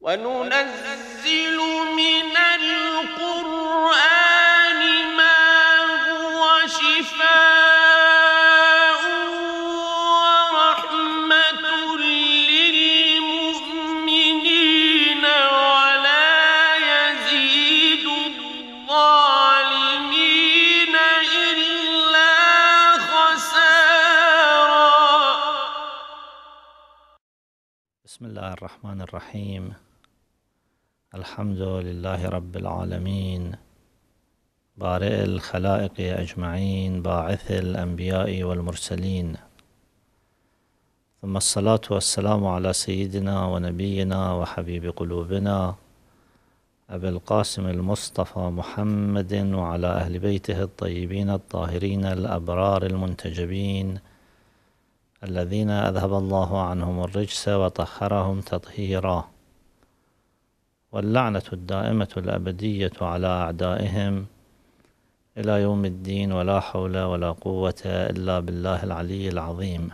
وننزل من القرآن ما هو شفاء ورحمة للمؤمنين ولا يزيد الظالمين إلا خسارا بسم الله الرحمن الرحيم الحمد لله رب العالمين بارئ الخلائق أجمعين باعث الأنبياء والمرسلين ثم الصلاة والسلام على سيدنا ونبينا وحبيب قلوبنا أبي القاسم المصطفى محمد وعلى أهل بيته الطيبين الطاهرين الأبرار المنتجبين الذين أذهب الله عنهم الرجس وطهرهم تطهيراً واللعنة الدائمة الأبدية على أعدائهم إلى يوم الدين ولا حول ولا قوة إلا بالله العلي العظيم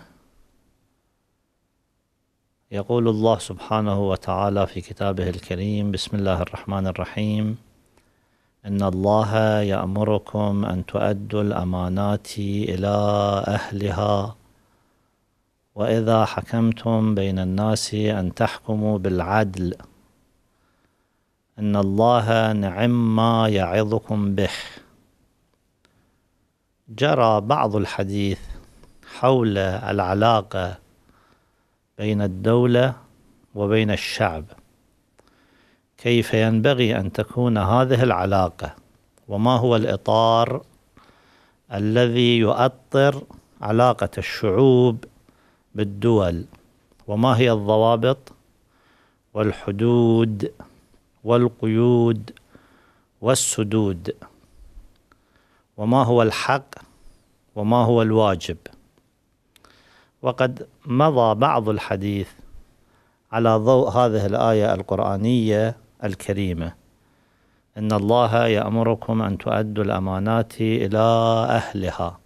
يقول الله سبحانه وتعالى في كتابه الكريم بسم الله الرحمن الرحيم إن الله يأمركم أن تؤدوا الأمانات إلى أهلها وإذا حكمتم بين الناس أن تحكموا بالعدل ان الله نعم ما يعظكم به جرى بعض الحديث حول العلاقه بين الدوله وبين الشعب كيف ينبغي ان تكون هذه العلاقه وما هو الاطار الذي يؤطر علاقه الشعوب بالدول وما هي الضوابط والحدود والقيود والسدود وما هو الحق وما هو الواجب وقد مضى بعض الحديث على ضوء هذه الآية القرآنية الكريمة إن الله يأمركم أن تؤدوا الأمانات إلى أهلها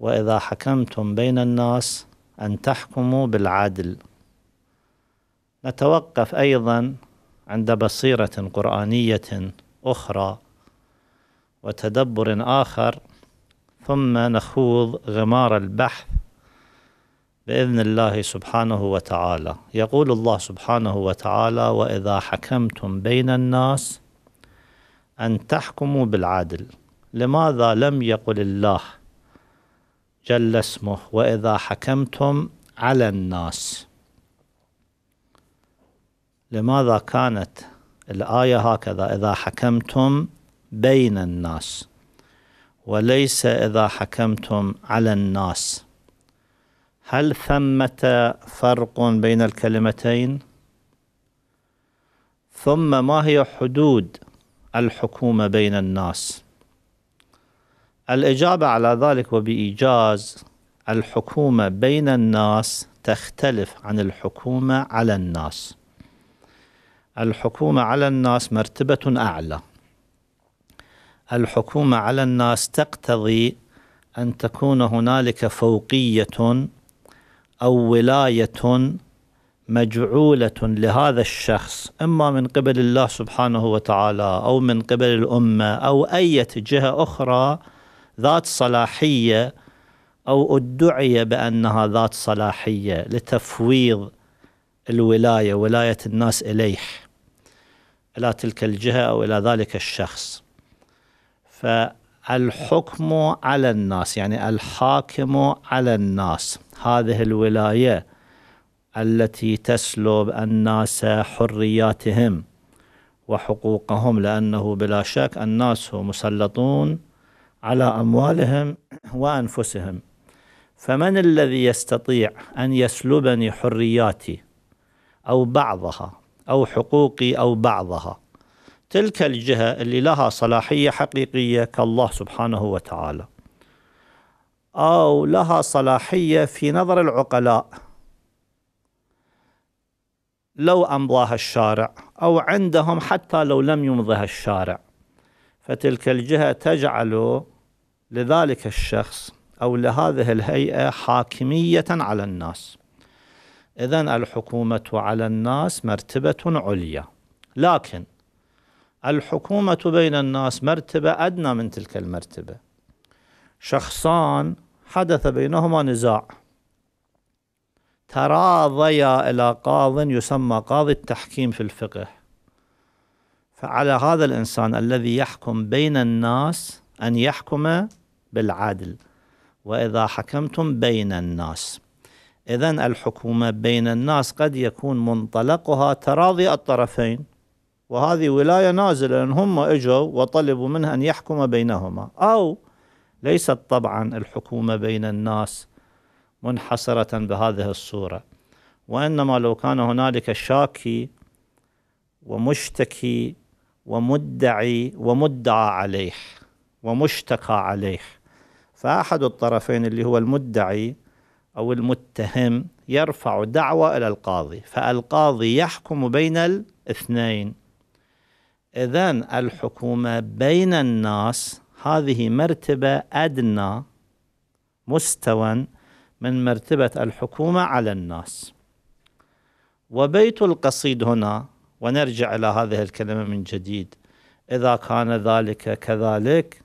وإذا حكمتم بين الناس أن تحكموا بالعدل نتوقف أيضا عند بصيره قرانيه اخرى وتدبر اخر ثم نخوض غمار البحث باذن الله سبحانه وتعالى يقول الله سبحانه وتعالى واذا حكمتم بين الناس ان تحكموا بالعدل لماذا لم يقل الله جل اسمه واذا حكمتم على الناس لماذا كانت الآية هكذا إذا حكمتم بين الناس وليس إذا حكمتم على الناس هل ثمة فرق بين الكلمتين؟ ثم ما هي حدود الحكومة بين الناس؟ الإجابة على ذلك وبإيجاز الحكومة بين الناس تختلف عن الحكومة على الناس الحكومة على الناس مرتبة أعلى الحكومة على الناس تقتضي أن تكون هنالك فوقية أو ولاية مجعولة لهذا الشخص إما من قبل الله سبحانه وتعالى أو من قبل الأمة أو أي جهة أخرى ذات صلاحية أو ادعي بأنها ذات صلاحية لتفويض الولاية ولاية الناس إليه إلى تلك الجهة أو إلى ذلك الشخص فالحكم على الناس يعني الحاكم على الناس هذه الولاية التي تسلب الناس حرياتهم وحقوقهم لأنه بلا شك الناس مسلطون على أموالهم وأنفسهم فمن الذي يستطيع أن يسلبني حرياتي أو بعضها أو حقوقي أو بعضها تلك الجهة اللي لها صلاحية حقيقية كالله سبحانه وتعالى أو لها صلاحية في نظر العقلاء لو أمضاها الشارع أو عندهم حتى لو لم يمضها الشارع فتلك الجهة تجعل لذلك الشخص أو لهذه الهيئة حاكمية على الناس إذا الحكومة على الناس مرتبة عليا لكن الحكومة بين الناس مرتبة أدنى من تلك المرتبة شخصان حدث بينهما نزاع تراضيا إلى قاض يسمى قاضي التحكيم في الفقه فعلى هذا الإنسان الذي يحكم بين الناس أن يحكم بالعدل وإذا حكمتم بين الناس إذا الحكومة بين الناس قد يكون منطلقها تراضي الطرفين وهذه ولاية نازلة لأن هم إجوا وطلبوا منه أن يحكم بينهما أو ليست طبعا الحكومة بين الناس منحصرة بهذه الصورة وإنما لو كان هنالك شاكي ومشتكي ومدعي ومدعى عليه ومشتكى عليه فأحد الطرفين اللي هو المدعي أو المتهم يرفع دعوى إلى القاضي فالقاضي يحكم بين الاثنين إذا الحكومة بين الناس هذه مرتبة أدنى مستوى من مرتبة الحكومة على الناس وبيت القصيد هنا ونرجع إلى هذه الكلمة من جديد إذا كان ذلك كذلك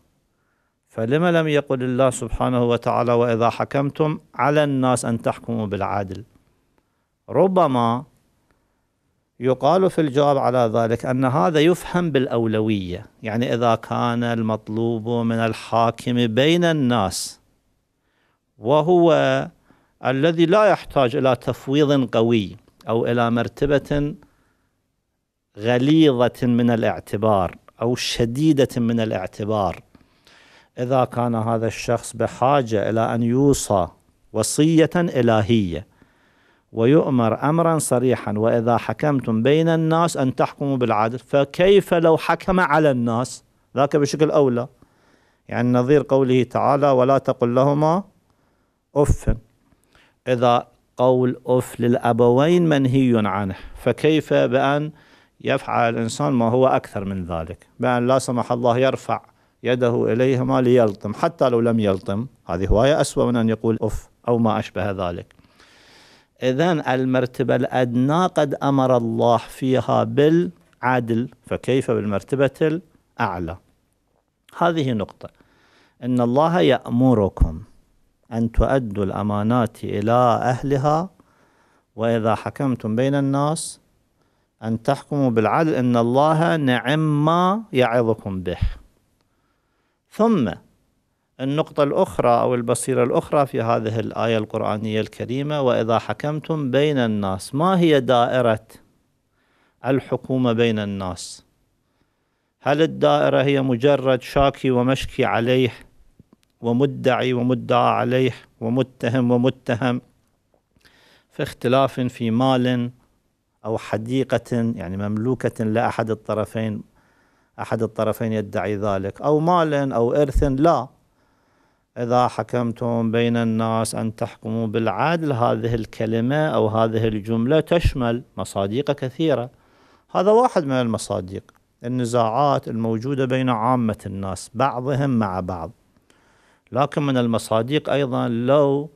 فلما لم يقل الله سبحانه وتعالى وإذا حكمتم على الناس أن تحكموا بالعدل ربما يقال في الجواب على ذلك أن هذا يفهم بالأولوية يعني إذا كان المطلوب من الحاكم بين الناس وهو الذي لا يحتاج إلى تفويض قوي أو إلى مرتبة غليظة من الاعتبار أو شديدة من الاعتبار إذا كان هذا الشخص بحاجة إلى أن يوصى وصية إلهية ويؤمر أمرا صريحا وإذا حكمتم بين الناس أن تحكموا بالعدل فكيف لو حكم على الناس ذاك بشكل أولى يعني نظير قوله تعالى ولا تقل لهما أف إذا قول أف للأبوين منهي عنه فكيف بأن يفعل الإنسان ما هو أكثر من ذلك بأن لا سمح الله يرفع يده إليهما ليلطم حتى لو لم يلطم هذه هواية أسوأ من أن يقول أف أو ما أشبه ذلك إذا المرتبة الأدنى قد أمر الله فيها بالعدل فكيف بالمرتبة الأعلى هذه نقطة إن الله يأمركم أن تؤدوا الأمانات إلى أهلها وإذا حكمتم بين الناس أن تحكموا بالعدل إن الله نعم ما يعظكم به ثم النقطة الأخرى أو البصيرة الأخرى في هذه الآية القرآنية الكريمة وإذا حكمتم بين الناس ما هي دائرة الحكومة بين الناس هل الدائرة هي مجرد شاكي ومشكي عليه ومدعي ومدعى عليه ومتهم ومتهم في اختلاف في مال أو حديقة يعني مملوكة لأحد الطرفين أحد الطرفين يدعي ذلك أو مال أو إرث لا إذا حكمتم بين الناس أن تحكموا بالعدل هذه الكلمة أو هذه الجملة تشمل مصادق كثيرة هذا واحد من المصادق النزاعات الموجودة بين عامة الناس بعضهم مع بعض لكن من المصادق أيضا لو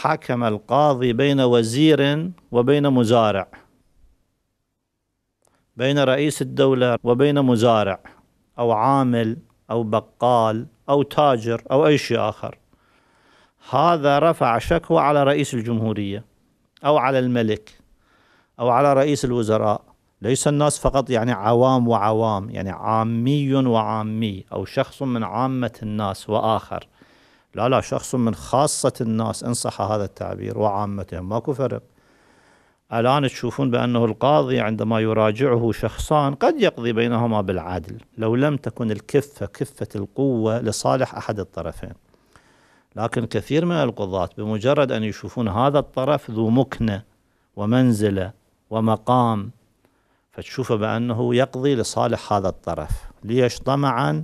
حكم القاضي بين وزير وبين مزارع بين رئيس الدولة وبين مزارع أو عامل أو بقال أو تاجر أو أي شيء آخر هذا رفع شكوى على رئيس الجمهورية أو على الملك أو على رئيس الوزراء ليس الناس فقط يعني عوام وعوام يعني عامي وعامي أو شخص من عامة الناس وآخر لا لا شخص من خاصة الناس إن صح هذا التعبير وعامتهم ماكو فرق الآن تشوفون بأنه القاضي عندما يراجعه شخصان قد يقضي بينهما بالعدل لو لم تكن الكفة كفة القوة لصالح أحد الطرفين لكن كثير من القضاة بمجرد أن يشوفون هذا الطرف ذو مكنة ومنزلة ومقام فتشوف بأنه يقضي لصالح هذا الطرف ليش طمعا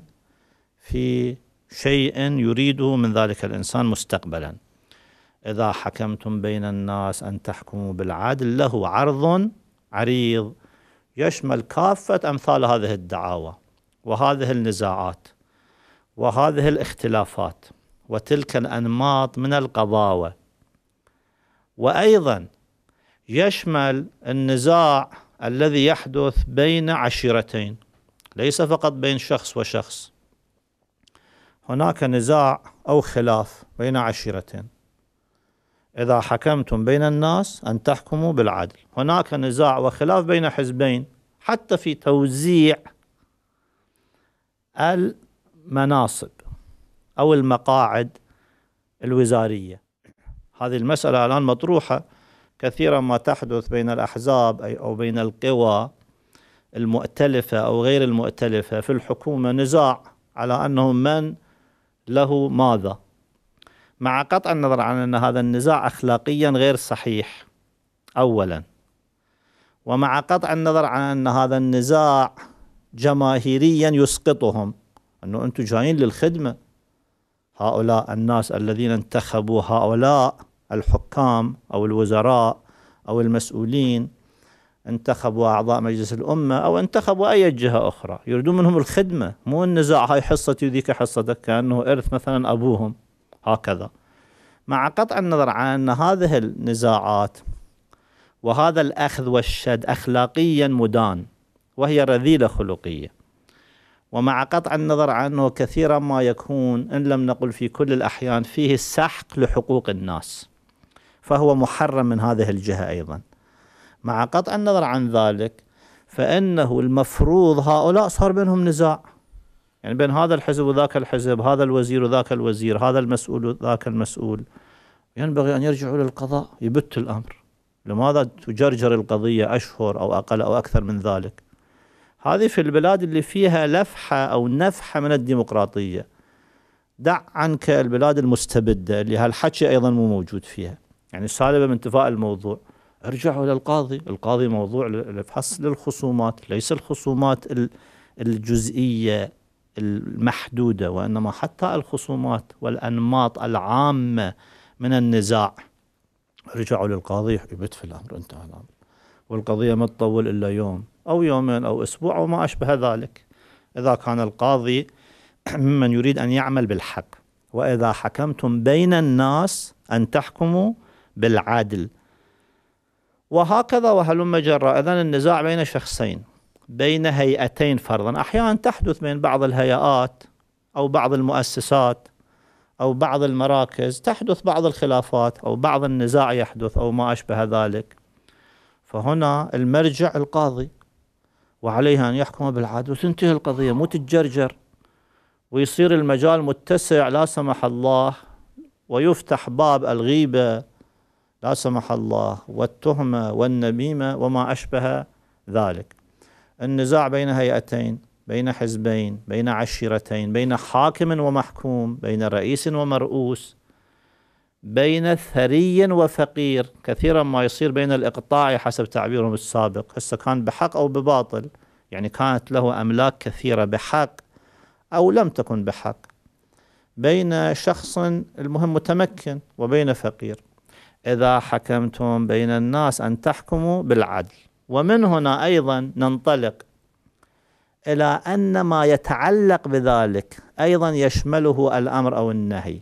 في شيء يريده من ذلك الإنسان مستقبلا إذا حكمتم بين الناس أن تحكموا بالعدل له عرض عريض يشمل كافة أمثال هذه الدعاوى وهذه النزاعات وهذه الاختلافات وتلك الأنماط من القضاوة وأيضا يشمل النزاع الذي يحدث بين عشيرتين ليس فقط بين شخص وشخص هناك نزاع أو خلاف بين عشيرتين إذا حكمتم بين الناس أن تحكموا بالعدل هناك نزاع وخلاف بين حزبين حتى في توزيع المناصب أو المقاعد الوزارية هذه المسألة الآن مطروحة كثيرا ما تحدث بين الأحزاب أو بين القوى المؤتلفة أو غير المؤتلفة في الحكومة نزاع على أنه من له ماذا مع قطع النظر عن أن هذا النزاع أخلاقيا غير صحيح أولا ومع قطع النظر عن أن هذا النزاع جماهيريا يسقطهم أنه أنتم جايين للخدمة هؤلاء الناس الذين انتخبوا هؤلاء الحكام أو الوزراء أو المسؤولين انتخبوا أعضاء مجلس الأمة أو انتخبوا أي جهة أخرى يريدون منهم الخدمة مو النزاع هاي حصتي وذيك حصتك كأنه إرث مثلا أبوهم هكذا مع قطع النظر عن أن هذه النزاعات وهذا الأخذ والشد أخلاقيا مدان وهي رذيلة خلقية ومع قطع النظر عنه كثيرا ما يكون إن لم نقل في كل الأحيان فيه السحق لحقوق الناس فهو محرم من هذه الجهة أيضا مع قطع النظر عن ذلك فإنه المفروض هؤلاء صار بينهم نزاع يعني بين هذا الحزب وذاك الحزب هذا الوزير وذاك الوزير هذا المسؤول وذاك المسؤول ينبغي أن يرجعوا للقضاء يبت الأمر لماذا تجرجر القضية أشهر أو أقل أو أكثر من ذلك هذه في البلاد اللي فيها لفحة أو نفحة من الديمقراطية دع عنك البلاد المستبدة اللي هالحكي أيضا مو موجود فيها يعني سالبة من انتفاء الموضوع ارجعوا للقاضي القاضي موضوع لفحص للخصومات ليس الخصومات الجزئية المحدوده وانما حتى الخصومات والانماط العامه من النزاع رجعوا للقاضي يبت في الامر انتهى الامر والقضيه ما تطول الا يوم او يومين او اسبوع او ما اشبه ذلك اذا كان القاضي ممن يريد ان يعمل بالحق واذا حكمتم بين الناس ان تحكموا بالعدل وهكذا وهلم جرا اذن النزاع بين شخصين بين هيئتين فرضا احيانا تحدث بين بعض الهيئات او بعض المؤسسات او بعض المراكز تحدث بعض الخلافات او بعض النزاع يحدث او ما اشبه ذلك فهنا المرجع القاضي وعليه ان يحكم بالعدل وتنتهي القضيه مو تتجرجر ويصير المجال متسع لا سمح الله ويفتح باب الغيبه لا سمح الله والتهمه والنميمه وما اشبه ذلك النزاع بين هيئتين بين حزبين بين عشيرتين بين حاكم ومحكوم بين رئيس ومرؤوس بين ثري وفقير كثيرا ما يصير بين الإقطاع حسب تعبيرهم السابق هسه كان بحق أو بباطل يعني كانت له أملاك كثيرة بحق أو لم تكن بحق بين شخص المهم متمكن وبين فقير إذا حكمتم بين الناس أن تحكموا بالعدل ومن هنا أيضا ننطلق إلى أن ما يتعلق بذلك أيضا يشمله الأمر أو النهي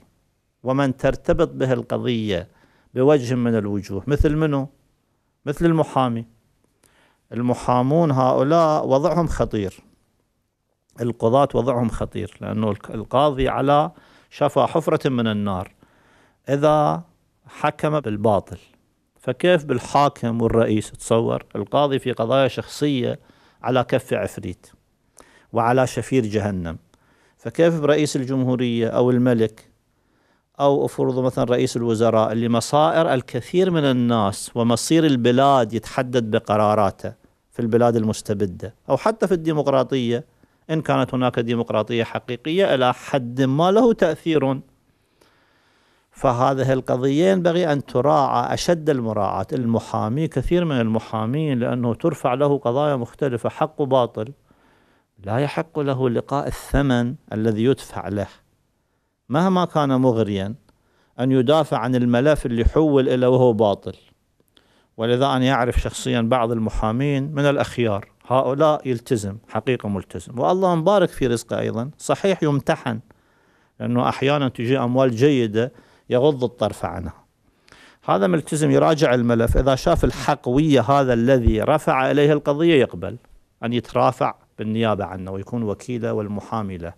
ومن ترتبط به القضية بوجه من الوجوه مثل منه مثل المحامي المحامون هؤلاء وضعهم خطير القضاة وضعهم خطير لأنه القاضي على شفا حفرة من النار إذا حكم بالباطل فكيف بالحاكم والرئيس تصور القاضي في قضايا شخصية على كف عفريت وعلى شفير جهنم فكيف برئيس الجمهورية أو الملك أو أفرض مثلا رئيس الوزراء اللي مصائر الكثير من الناس ومصير البلاد يتحدد بقراراته في البلاد المستبدة أو حتى في الديمقراطية إن كانت هناك ديمقراطية حقيقية إلى حد ما له تأثير فهذه القضية ينبغي أن تراعى أشد المراعاة المحامي كثير من المحامين لأنه ترفع له قضايا مختلفة حق وباطل لا يحق له لقاء الثمن الذي يدفع له مهما كان مغريا أن يدافع عن الملف اللي حول إلى وهو باطل ولذا أن يعرف شخصيا بعض المحامين من الأخيار هؤلاء يلتزم حقيقة ملتزم والله مبارك في رزقه أيضا صحيح يمتحن لأنه أحيانا تجي أموال جيدة يغض الطرف عنها هذا ملتزم يراجع الملف إذا شاف الحق ويا هذا الذي رفع إليه القضية يقبل أن يترافع بالنيابة عنه ويكون وكيله والمحامي له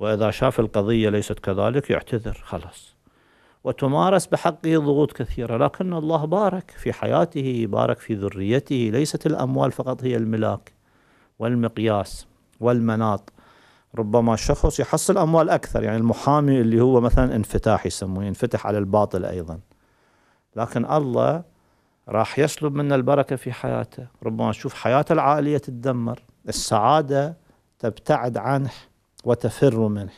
وإذا شاف القضية ليست كذلك يعتذر خلاص وتمارس بحقه ضغوط كثيرة لكن الله بارك في حياته بارك في ذريته ليست الأموال فقط هي الملاك والمقياس والمناط ربما الشخص يحصل اموال اكثر يعني المحامي اللي هو مثلا انفتاح يسموه ينفتح على الباطل ايضا لكن الله راح يسلب منا البركه في حياته ربما تشوف حياته العائليه تتدمر السعاده تبتعد عنه وتفر منه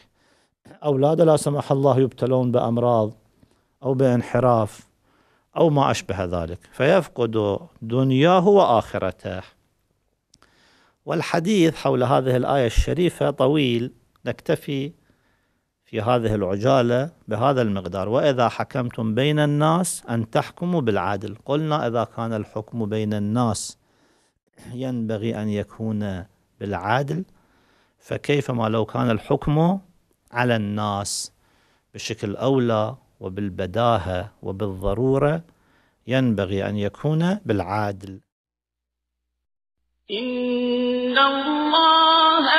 اولاده لا سمح الله يبتلون بامراض او بانحراف او ما اشبه ذلك فيفقد دنياه واخرته والحديث حول هذه الآية الشريفة طويل نكتفي في هذه العجالة بهذا المقدار وإذا حكمتم بين الناس أن تحكموا بالعدل قلنا إذا كان الحكم بين الناس ينبغي أن يكون بالعدل فكيف ما لو كان الحكم على الناس بشكل أولى وبالبداهة وبالضرورة ينبغي أن يكون بالعادل إن الله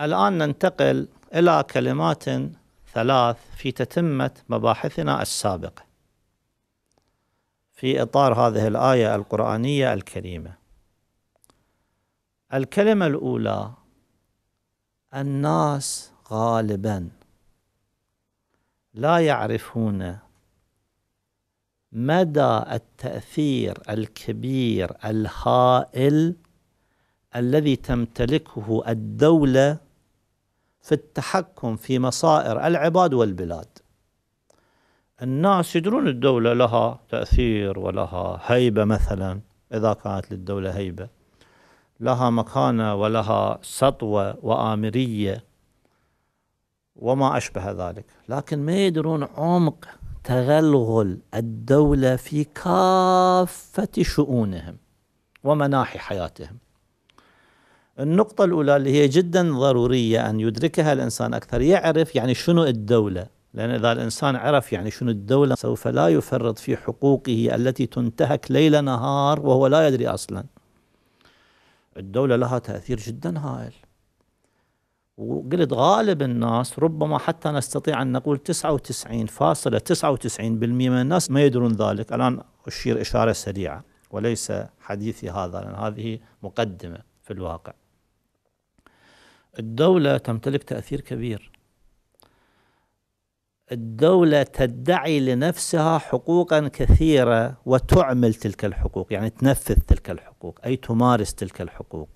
الآن ننتقل إلى كلمات ثلاث في تتمة مباحثنا السابقة في إطار هذه الآية القرآنية الكريمة الكلمة الأولى الناس غالبا لا يعرفون مدى التأثير الكبير الهائل الذي تمتلكه الدولة في التحكم في مصائر العباد والبلاد الناس يدرون الدولة لها تأثير ولها هيبة مثلا إذا كانت للدولة هيبة لها مكانة ولها سطوة وآمرية وما أشبه ذلك لكن ما يدرون عمق تغلغل الدولة في كافة شؤونهم ومناحي حياتهم النقطة الأولى اللي هي جدا ضرورية أن يدركها الإنسان أكثر يعرف يعني شنو الدولة لأن إذا الإنسان عرف يعني شنو الدولة سوف لا يفرط في حقوقه التي تنتهك ليل نهار وهو لا يدري أصلا الدولة لها تأثير جدا هائل وقلت غالب الناس ربما حتى نستطيع أن نقول 99.99% من الناس ما يدرون ذلك الآن أشير إشارة سريعة وليس حديثي هذا لأن هذه مقدمة في الواقع الدولة تمتلك تأثير كبير الدولة تدعي لنفسها حقوقا كثيرة وتعمل تلك الحقوق يعني تنفذ تلك الحقوق أي تمارس تلك الحقوق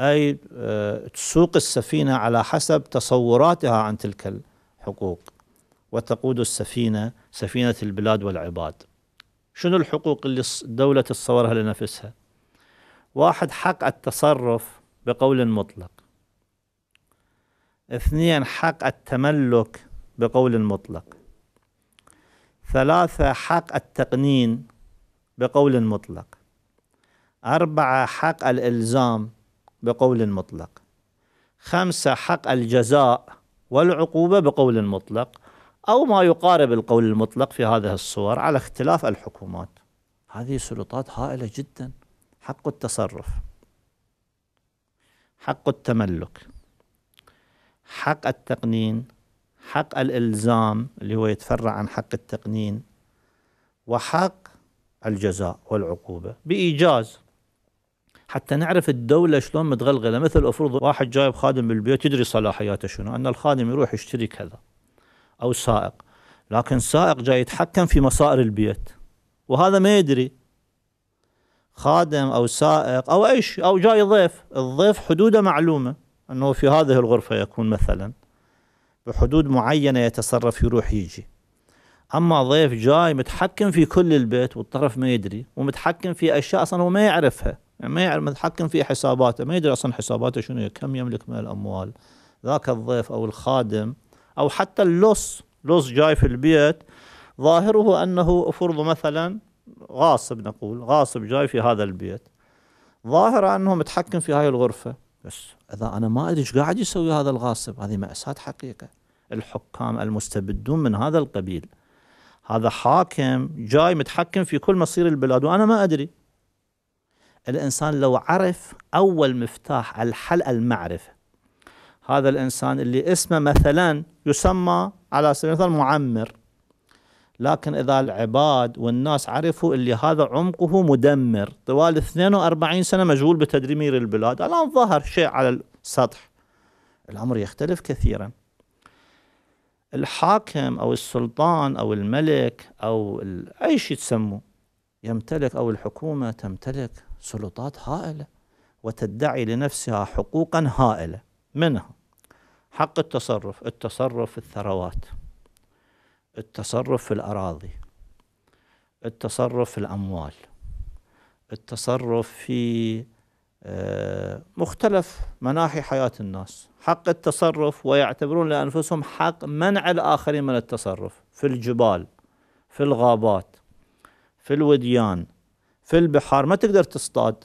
أي آه، تسوق السفينة على حسب تصوراتها عن تلك الحقوق وتقود السفينة سفينة البلاد والعباد شنو الحقوق اللي الدولة تصورها لنفسها واحد حق التصرف بقول مطلق اثنين حق التملك بقول مطلق ثلاثة حق التقنين بقول مطلق أربعة حق الإلزام بقول مطلق خمسة حق الجزاء والعقوبة بقول مطلق أو ما يقارب القول المطلق في هذه الصور على اختلاف الحكومات هذه سلطات هائلة جدا حق التصرف حق التملك حق التقنين حق الإلزام اللي هو يتفرع عن حق التقنين وحق الجزاء والعقوبة بإيجاز حتى نعرف الدولة شلون متغلغلة مثل أفرض واحد جايب خادم بالبيت يدري صلاحياته شنو أن الخادم يروح يشتري كذا أو سائق لكن سائق جاي يتحكم في مصائر البيت وهذا ما يدري خادم أو سائق أو أي شيء أو جاي ضيف الضيف حدوده معلومة أنه في هذه الغرفة يكون مثلا بحدود معينة يتصرف يروح يجي أما ضيف جاي متحكم في كل البيت والطرف ما يدري ومتحكم في أشياء أصلا هو ما يعرفها يعني ما يعرف متحكم في حساباته ما يدري أصلا حساباته شنو كم يملك من الأموال ذاك الضيف أو الخادم أو حتى اللص لص جاي في البيت ظاهره أنه فرض مثلا غاصب نقول غاصب جاي في هذا البيت ظاهره أنه متحكم في هاي الغرفة بس اذا انا ما ادري ايش قاعد يسوي هذا الغاصب هذه ماساه حقيقه الحكام المستبدون من هذا القبيل هذا حاكم جاي متحكم في كل مصير البلاد وانا ما ادري الانسان لو عرف اول مفتاح الحل المعرفه هذا الانسان اللي اسمه مثلا يسمى على سبيل المثال معمر لكن إذا العباد والناس عرفوا اللي هذا عمقه مدمر طوال 42 سنة مشغول بتدمير البلاد الآن ظهر شيء على السطح الأمر يختلف كثيرا الحاكم أو السلطان أو الملك أو أي شيء تسموه يمتلك أو الحكومة تمتلك سلطات هائلة وتدعي لنفسها حقوقا هائلة منها حق التصرف التصرف في الثروات التصرف في الأراضي التصرف في الأموال التصرف في آه، مختلف مناحي حياة الناس حق التصرف ويعتبرون لأنفسهم حق منع الآخرين من التصرف في الجبال في الغابات في الوديان في البحار ما تقدر تصطاد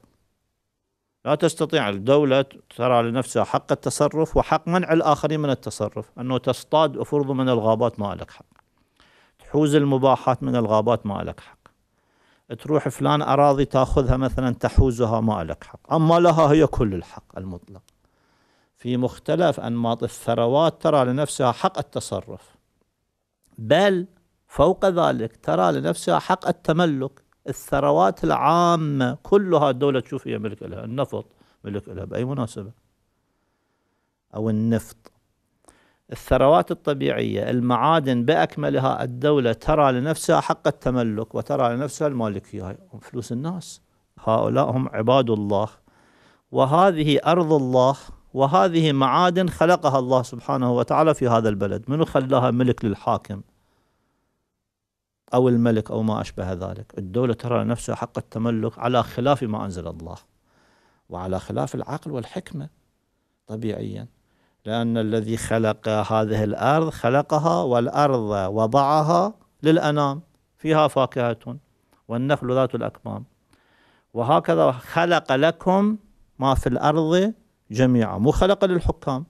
لا تستطيع الدولة ترى لنفسها حق التصرف وحق منع الآخرين من التصرف أنه تصطاد أفرض من الغابات ما لك حق تحوز المباحات من الغابات ما لك حق تروح فلان أراضي تأخذها مثلا تحوزها ما لك حق أما لها هي كل الحق المطلق في مختلف أنماط الثروات ترى لنفسها حق التصرف بل فوق ذلك ترى لنفسها حق التملك الثروات العامة كلها الدولة تشوف هي ملك لها النفط ملك لها بأي مناسبة أو النفط الثروات الطبيعية المعادن بأكملها الدولة ترى لنفسها حق التملك وترى لنفسها المالك فيها فلوس الناس هؤلاء هم عباد الله وهذه أرض الله وهذه معادن خلقها الله سبحانه وتعالى في هذا البلد منو خلاها ملك للحاكم أو الملك أو ما أشبه ذلك الدولة ترى لنفسها حق التملك على خلاف ما أنزل الله وعلى خلاف العقل والحكمة طبيعياً لأن الذي خلق هذه الأرض خلقها والأرض وضعها للأنام فيها فاكهة والنخل ذات الأكمام وهكذا خلق لكم ما في الأرض جميعا مو خلق للحكام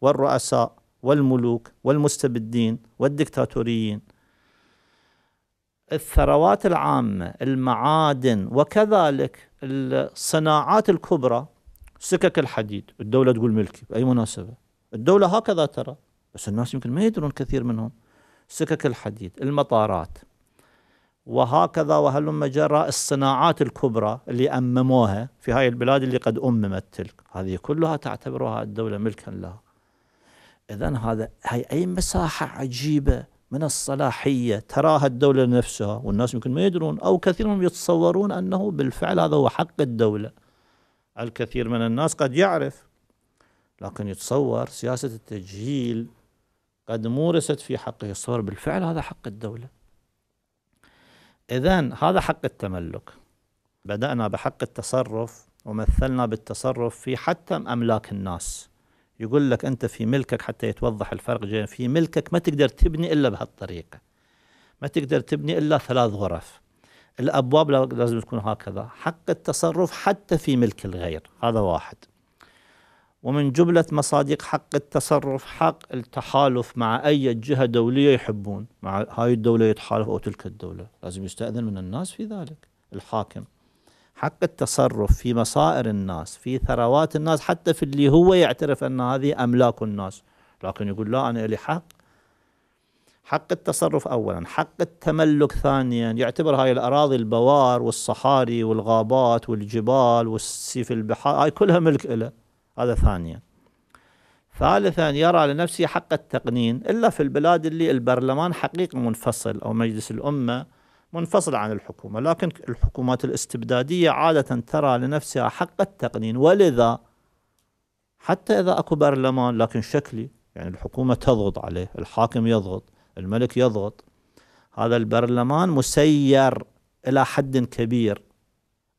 والرؤساء والملوك والمستبدين والدكتاتوريين الثروات العامة المعادن وكذلك الصناعات الكبرى سكك الحديد الدولة تقول ملكي بأي مناسبة الدولة هكذا ترى بس الناس يمكن ما يدرون كثير منهم سكك الحديد المطارات وهكذا وهلم جرى الصناعات الكبرى اللي أمموها في هاي البلاد اللي قد أممت تلك هذه كلها تعتبرها الدولة ملكا لها إذا هذا هاي أي مساحة عجيبة من الصلاحية تراها الدولة نفسها والناس يمكن ما يدرون أو كثير منهم يتصورون أنه بالفعل هذا هو حق الدولة الكثير من الناس قد يعرف لكن يتصور سياسة التجهيل قد مورست في حقه يتصور بالفعل هذا حق الدولة إذا هذا حق التملك بدأنا بحق التصرف ومثلنا بالتصرف في حتى أملاك الناس يقول لك أنت في ملكك حتى يتوضح الفرق في ملكك ما تقدر تبني إلا بهالطريقة ما تقدر تبني إلا ثلاث غرف الأبواب لازم تكون هكذا حق التصرف حتى في ملك الغير هذا واحد ومن جملة مصادق حق التصرف حق التحالف مع أي جهة دولية يحبون مع هاي الدولة يتحالف أو تلك الدولة لازم يستأذن من الناس في ذلك الحاكم حق التصرف في مصائر الناس في ثروات الناس حتى في اللي هو يعترف أن هذه أملاك الناس لكن يقول لا أنا لي حق حق التصرف أولا حق التملك ثانيا يعتبر هاي الأراضي البوار والصحاري والغابات والجبال والسيف البحار هاي كلها ملك له هذا ثانيا ثالثا يرى لنفسه حق التقنين إلا في البلاد اللي البرلمان حقيقة منفصل أو مجلس الأمة منفصل عن الحكومة لكن الحكومات الاستبدادية عادة ترى لنفسها حق التقنين ولذا حتى إذا أكو برلمان لكن شكلي يعني الحكومة تضغط عليه الحاكم يضغط الملك يضغط هذا البرلمان مسير إلى حد كبير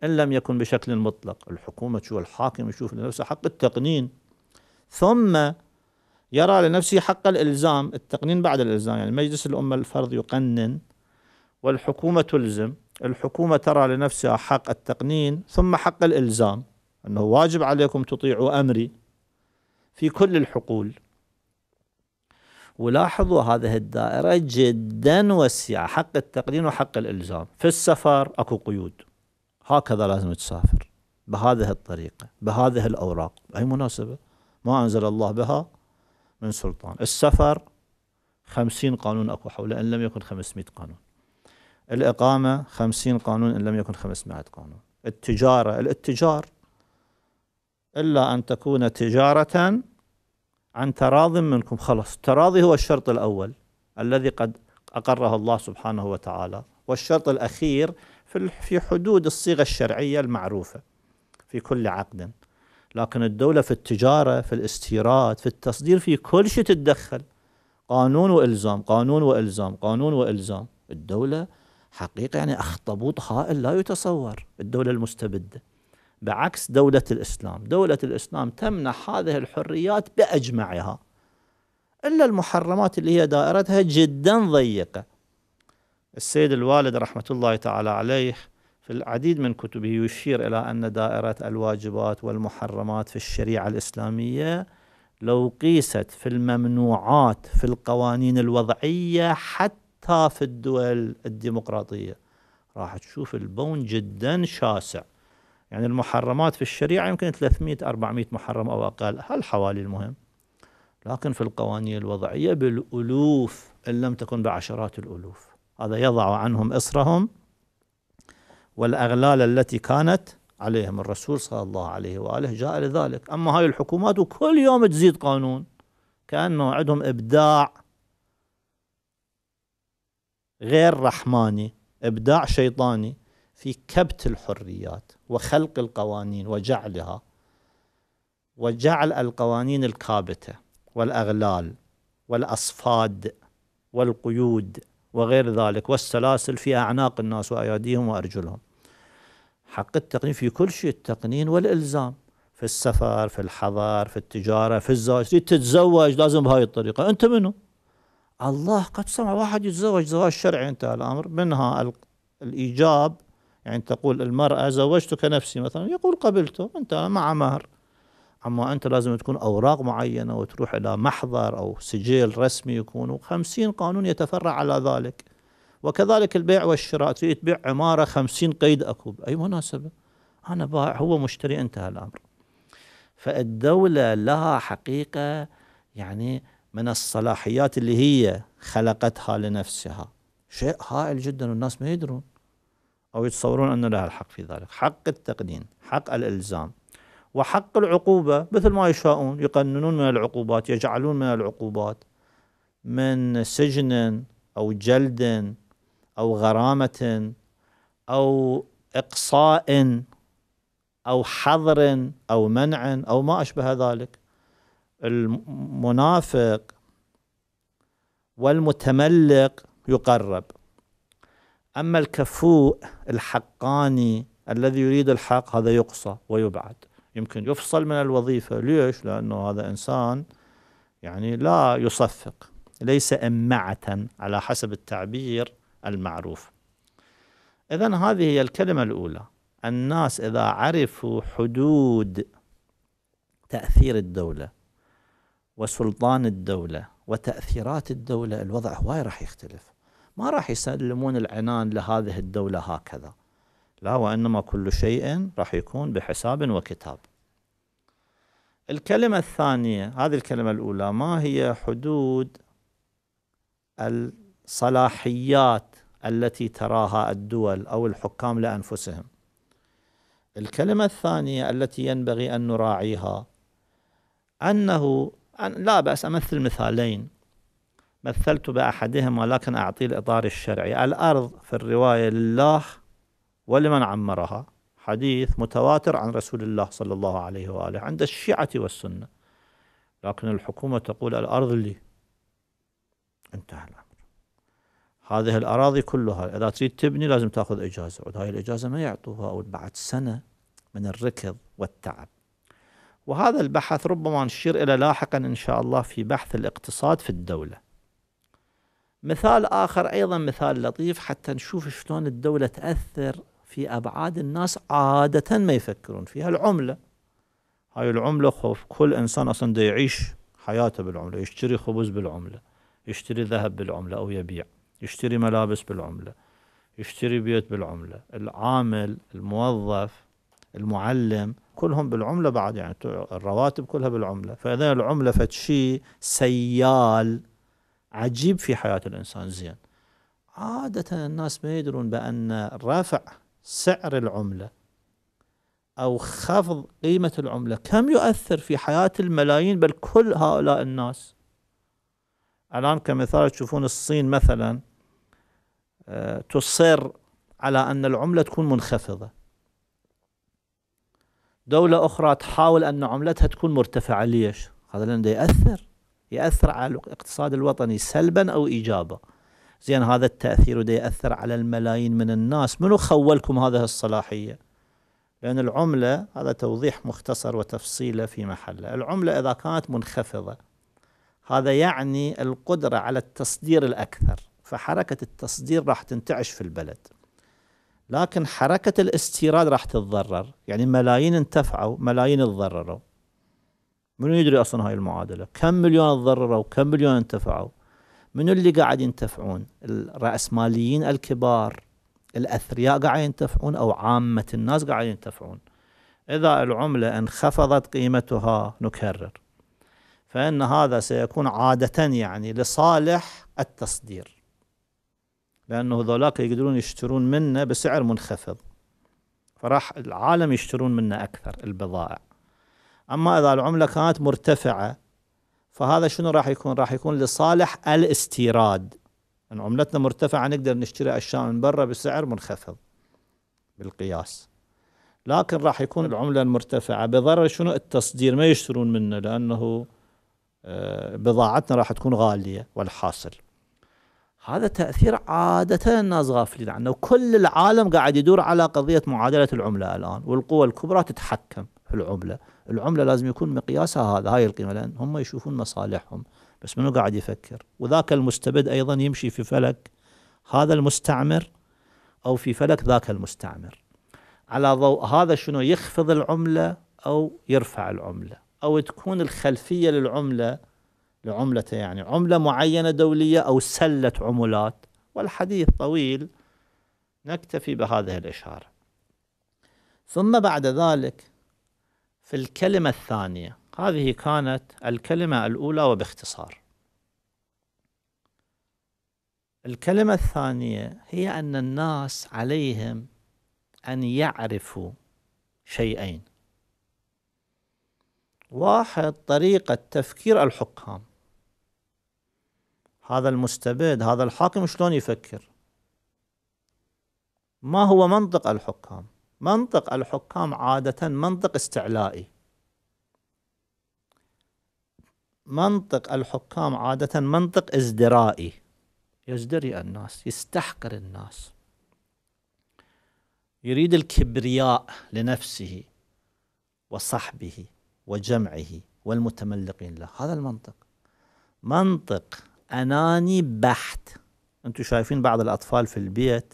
إن لم يكن بشكل مطلق الحكومة تشوف الحاكم يشوف لنفسه حق التقنين ثم يرى لنفسه حق الإلزام التقنين بعد الإلزام يعني مجلس الأمة الفرض يقنن والحكومة تلزم الحكومة ترى لنفسها حق التقنين ثم حق الإلزام أنه واجب عليكم تطيعوا أمري في كل الحقول ولاحظوا هذه الدائرة جدا وسيعة حق التقنين وحق الإلزام في السفر أكو قيود هكذا لازم تسافر بهذه الطريقة بهذه الأوراق أي مناسبة ما أنزل الله بها من سلطان السفر خمسين قانون أكو حوله إن لم يكن خمسمائة قانون الإقامة خمسين قانون إن لم يكن خمسمائة قانون التجارة الاتجار إلا أن تكون تجارة عن تراض منكم خلص التراضي هو الشرط الأول الذي قد أقره الله سبحانه وتعالى والشرط الأخير في حدود الصيغة الشرعية المعروفة في كل عقد لكن الدولة في التجارة في الاستيراد في التصدير في كل شيء تتدخل قانون وإلزام قانون وإلزام قانون وإلزام الدولة حقيقة يعني أخطبوط هائل لا يتصور الدولة المستبدة بعكس دولة الإسلام دولة الإسلام تمنح هذه الحريات بأجمعها إلا المحرمات اللي هي دائرتها جدا ضيقة السيد الوالد رحمة الله تعالى عليه في العديد من كتبه يشير إلى أن دائرة الواجبات والمحرمات في الشريعة الإسلامية لو قيست في الممنوعات في القوانين الوضعية حتى في الدول الديمقراطية راح تشوف البون جدا شاسع يعني المحرمات في الشريعة يمكن 300 400 محرم أو أقل حوالي المهم لكن في القوانين الوضعية بالألوف إن لم تكن بعشرات الألوف هذا يضع عنهم إصرهم والأغلال التي كانت عليهم الرسول صلى الله عليه وآله جاء لذلك أما هاي الحكومات وكل يوم تزيد قانون كأنه عندهم إبداع غير رحماني إبداع شيطاني في كبت الحريات وخلق القوانين وجعلها وجعل القوانين الكابته والاغلال والاصفاد والقيود وغير ذلك والسلاسل في أعناق الناس وأيديهم وأرجلهم حق التقنين في كل شيء التقنين والإلزام في السفر في الحضر في التجارة في الزواج تريد تتزوج لازم بهاي الطريقة أنت منو الله قد سمع واحد يتزوج زواج شرعي انتهى الأمر منها الإيجاب يعني تقول المرأة زوجتك نفسي مثلا يقول قبلته انت مع مهر أما أنت لازم تكون أوراق معينة وتروح إلى محضر أو سجل رسمي يكون وخمسين قانون يتفرع على ذلك وكذلك البيع والشراء تريد تبيع عمارة خمسين قيد أكو بأي مناسبة أنا بائع هو مشتري انتهى الأمر فالدولة لها حقيقة يعني من الصلاحيات اللي هي خلقتها لنفسها شيء هائل جدا والناس ما يدرون أو يتصورون أن لها الحق في ذلك حق التقنين حق الإلزام وحق العقوبة مثل ما يشاءون يقننون من العقوبات يجعلون من العقوبات من سجن أو جلد أو غرامة أو إقصاء أو حظر أو منع أو ما أشبه ذلك المنافق والمتملق يقرب أما الكفوء الحقاني الذي يريد الحق هذا يقصى ويبعد يمكن يفصل من الوظيفة ليش؟ لأنه هذا إنسان يعني لا يصفق ليس أمعة على حسب التعبير المعروف إذا هذه هي الكلمة الأولى الناس إذا عرفوا حدود تأثير الدولة وسلطان الدولة وتأثيرات الدولة الوضع هواي راح يختلف ما راح يسلمون العنان لهذه الدولة هكذا لا وإنما كل شيء راح يكون بحساب وكتاب الكلمة الثانية هذه الكلمة الأولى ما هي حدود الصلاحيات التي تراها الدول أو الحكام لأنفسهم الكلمة الثانية التي ينبغي أن نراعيها أنه أن لا بأس أمثل مثالين مثلت بأحدهما لكن أعطي الإطار الشرعي الأرض في الرواية لله ولمن عمرها حديث متواتر عن رسول الله صلى الله عليه وآله عند الشيعة والسنة لكن الحكومة تقول الأرض لي انتهى الأمر هذه الأراضي كلها إذا تريد تبني لازم تأخذ إجازة وهاي الإجازة ما يعطوها بعد سنة من الركض والتعب وهذا البحث ربما نشير إلى لاحقا إن شاء الله في بحث الاقتصاد في الدولة مثال آخر أيضا مثال لطيف حتى نشوف شلون الدولة تأثر في أبعاد الناس عادة ما يفكرون فيها العملة هاي العملة خوف كل إنسان أصلا دا يعيش حياته بالعملة يشتري خبز بالعملة يشتري ذهب بالعملة أو يبيع يشتري ملابس بالعملة يشتري بيت بالعملة العامل الموظف المعلم كلهم بالعملة بعد يعني الرواتب كلها بالعملة فإذا العملة فد سيال عجيب في حياة الإنسان زين عادة الناس ما يدرون بأن رفع سعر العملة أو خفض قيمة العملة كم يؤثر في حياة الملايين بل كل هؤلاء الناس الآن كمثال تشوفون الصين مثلا آه، تصر على أن العملة تكون منخفضة دولة أخرى تحاول أن عملتها تكون مرتفعة ليش؟ هذا لأنه يأثر يأثر على الاقتصاد الوطني سلبا أو إيجابا زين هذا التأثير وده يأثر على الملايين من الناس منو خولكم هذه الصلاحية لأن العملة هذا توضيح مختصر وتفصيله في محله العملة إذا كانت منخفضة هذا يعني القدرة على التصدير الأكثر فحركة التصدير راح تنتعش في البلد لكن حركة الاستيراد راح تتضرر يعني ملايين انتفعوا ملايين تضرروا من يدري أصلا هاي المعادلة كم مليون تضرروا كم مليون انتفعوا من اللي قاعد ينتفعون الرأسماليين الكبار الأثرياء قاعد ينتفعون أو عامة الناس قاعد ينتفعون إذا العملة انخفضت قيمتها نكرر فإن هذا سيكون عادة يعني لصالح التصدير لأنه ذولاك يقدرون يشترون منه بسعر منخفض فراح العالم يشترون منه أكثر البضائع أما إذا العملة كانت مرتفعة فهذا شنو راح يكون راح يكون لصالح الاستيراد ان يعني عملتنا مرتفعه نقدر نشتري اشياء من برا بسعر منخفض بالقياس لكن راح يكون العمله المرتفعه بضرر شنو التصدير ما يشترون منه لانه آه، بضاعتنا راح تكون غاليه والحاصل هذا تاثير عاده الناس غافلين عنه وكل العالم قاعد يدور على قضيه معادله العمله الان والقوى الكبرى تتحكم في العمله العمله لازم يكون مقياسها هذا هاي القيمه لان هم يشوفون مصالحهم بس منو قاعد يفكر وذاك المستبد ايضا يمشي في فلك هذا المستعمر او في فلك ذاك المستعمر على ضوء هذا شنو يخفض العمله او يرفع العمله او تكون الخلفيه للعمله لعملته يعني عمله معينه دوليه او سله عملات والحديث طويل نكتفي بهذه الاشاره ثم بعد ذلك في الكلمة الثانية هذه كانت الكلمة الأولى وباختصار الكلمة الثانية هي أن الناس عليهم أن يعرفوا شيئين واحد طريقة تفكير الحكام هذا المستبد هذا الحاكم شلون يفكر ما هو منطق الحكام منطق الحكام عادة منطق استعلائي منطق الحكام عادة منطق ازدرائي يزدري الناس يستحقر الناس يريد الكبرياء لنفسه وصحبه وجمعه والمتملقين له هذا المنطق منطق أناني بحت أنتم شايفين بعض الأطفال في البيت